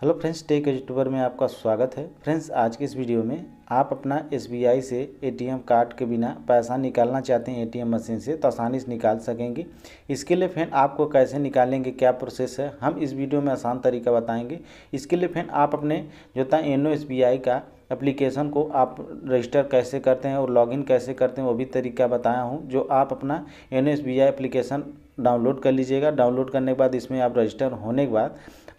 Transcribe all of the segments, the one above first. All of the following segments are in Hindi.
हेलो फ्रेंड्स टेक यूट्यूबर में आपका स्वागत है फ्रेंड्स आज के इस वीडियो में आप अपना एसबीआई से एटीएम कार्ड के बिना पैसा निकालना चाहते हैं एटीएम मशीन से तो आसानी से निकाल सकेंगे इसके लिए फ्रेंड आपको कैसे निकालेंगे क्या प्रोसेस है हम इस वीडियो में आसान तरीका बताएंगे इसके लिए फ्रेंड आप अपने जो था एनो एस का एप्लीकेशन को आप रजिस्टर कैसे करते हैं और लॉगिन कैसे करते हैं वो भी तरीका बताया हूँ जो आप अपना एन एस एप्लीकेशन डाउनलोड कर लीजिएगा डाउनलोड करने के बाद इसमें आप रजिस्टर होने के बाद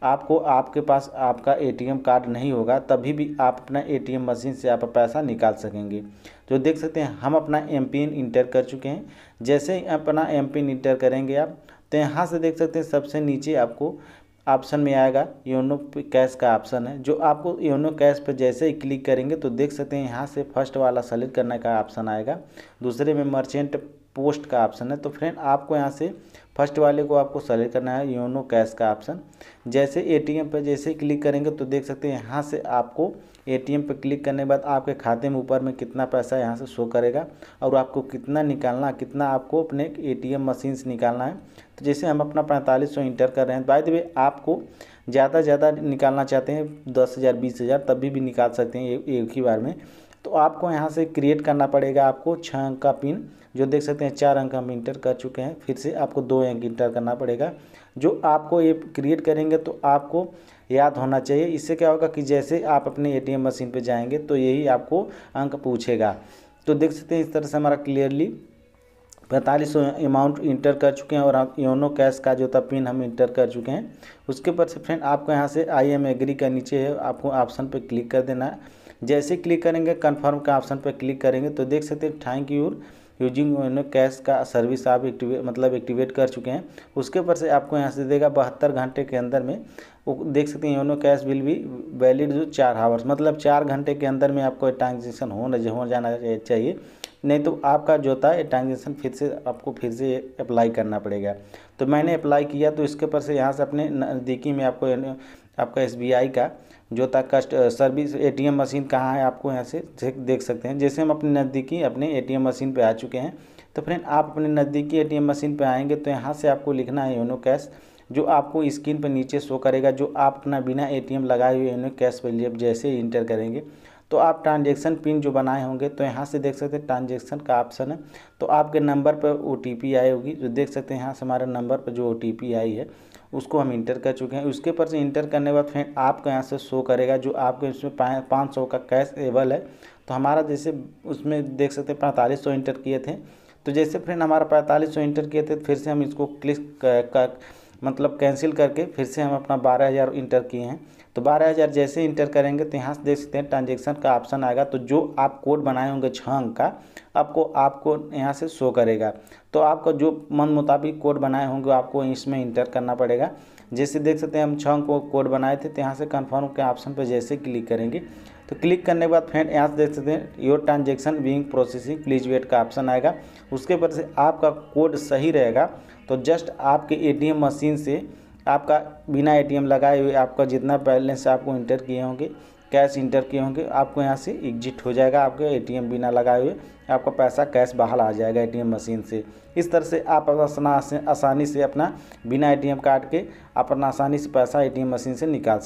आपको आपके पास आपका एटीएम कार्ड नहीं होगा तभी भी आप अपना एटीएम मशीन से आप पैसा निकाल सकेंगे जो देख सकते हैं हम अपना एम पिन इंटर कर चुके हैं जैसे ही अपना एम पिन इंटर करेंगे आप तो यहाँ से देख सकते हैं सबसे नीचे आपको ऑप्शन में आएगा योनो कैश का ऑप्शन है जो आपको योनो कैश पर जैसे ही क्लिक करेंगे तो देख सकते हैं यहाँ से फर्स्ट वाला सेलेक्ट करने का ऑप्शन आएगा दूसरे में मर्चेंट पोस्ट का ऑप्शन है तो फ्रेंड आपको यहाँ से फर्स्ट वाले को आपको सेलेक्ट करना है योनो कैश का ऑप्शन जैसे एटीएम पर जैसे क्लिक करेंगे तो देख सकते हैं यहाँ से आपको एटीएम पर क्लिक करने के बाद आपके खाते में ऊपर में कितना पैसा यहाँ से शो करेगा और आपको कितना निकालना कितना आपको अपने एटीएम मशीन से निकालना है तो जैसे हम अपना पैंतालीस सौ इंटर कर रहे हैं बाय द वे आपको ज़्यादा ज़्यादा निकालना चाहते हैं दस हज़ार बीस हज़ार तभी भी निकाल सकते हैं एक ही बार में तो आपको यहाँ से क्रिएट करना पड़ेगा आपको छः अंक का पिन जो देख सकते हैं चार अंक हम इंटर कर चुके हैं फिर से आपको दो अंक इंटर करना पड़ेगा जो आपको ये क्रिएट करेंगे तो आपको याद होना चाहिए इससे क्या होगा कि जैसे आप अपने ए मशीन पर जाएंगे तो यही आपको अंक पूछेगा तो देख सकते हैं इस तरह से हमारा क्लियरली पैंतालीस सौ अमाउंट इंटर कर चुके हैं और योनो कैश का जो था पिन हम इंटर कर चुके हैं उसके ऊपर से फ्रेंड आपको यहाँ से आई एम एग्री का नीचे है आपको ऑप्शन पर क्लिक कर देना है जैसे क्लिक करेंगे कन्फर्म का ऑप्शन पर क्लिक करेंगे तो देख सकते हैं थैंक यू यूजिंग कैश का सर्विस आप एक्टिवेट मतलब एक्टिवेट कर चुके हैं उसके ऊपर से आपको यहाँ से देगा बहत्तर घंटे के अंदर में देख सकते हैं यूनो कैश बिल भी वैलिड जो चार हावर्स मतलब चार घंटे के अंदर में आपको ट्रांजेक्शन होना हो जाना चाहिए नहीं तो आपका जो होता है ट्रांजेक्शन फिर से आपको फिर से अप्लाई करना पड़ेगा तो मैंने अप्लाई किया तो इसके ऊपर से यहाँ से अपने नज़दीकी में आपको आपका एस का जो था कस्ट सर्विस एटीएम मशीन कहाँ है आपको यहाँ से देख सकते हैं जैसे हम अपने नज़दीकी अपने एटीएम मशीन पे आ चुके हैं तो फ्रेंड आप अपने नज़दीकी एटीएम मशीन पे आएंगे तो यहाँ से आपको लिखना है योनो कैश जो आपको स्क्रीन पर नीचे शो करेगा जो आप अपना बिना एटीएम लगाए हुए योनो कैश पर लिए जैसे इंटर करेंगे तो आप ट्रांजेक्शन पिन जो बनाए होंगे तो यहाँ से देख सकते हैं ट्रांजेक्शन का ऑप्शन है तो आपके नंबर पर ओ टी आई होगी जो देख सकते हैं यहाँ से हमारे नंबर पर जो ओ आई है उसको हम इंटर कर चुके हैं उसके ऊपर से इंटर करने के बाद फ्रेंड आपको यहाँ से शो करेगा जो आपको इसमें पाँच सौ का कैश एबल है तो हमारा जैसे उसमें देख सकते हैं पैंतालीस सौ इंटर किए थे तो जैसे फ्रेंड हमारा पैंतालीस सौ इंटर किए थे फिर से हम इसको क्लिक कर, कर मतलब कैंसिल करके फिर से हम अपना बारह हज़ार इंटर किए हैं तो बारह हज़ार जैसे इंटर करेंगे तो यहाँ से देख सकते हैं ट्रांजेक्शन का ऑप्शन आएगा तो जो आप कोड बनाए होंगे छः अंक का आपको आपको यहाँ से शो करेगा तो आपका जो मन मुताबिक कोड बनाए होंगे आपको इसमें इंटर करना पड़ेगा जैसे देख सकते हैं हम छः अंक को कोड बनाए थे तो यहाँ से कन्फर्म के ऑप्शन पर जैसे क्लिक करेंगे तो क्लिक करने के बाद फ्रेंड यहाँ से देख सकते हैं your transaction being processing please wait का ऑप्शन आएगा उसके ऊपर से आपका कोड सही रहेगा तो जस्ट आपके एटीएम मशीन से आपका बिना एटीएम लगाए हुए आपका जितना बैलेंस आपको इंटर किए होंगे कैश इंटर किए होंगे आपको यहाँ से एग्जिट हो जाएगा आपके एटीएम बिना लगाए हुए आपका पैसा कैश बाहर आ जाएगा एटीएम मशीन से इस तरह से आप अपना आसानी से अपना बिना एटीएम कार्ड के अपना आसानी से पैसा एटीएम मशीन से निकाल सकते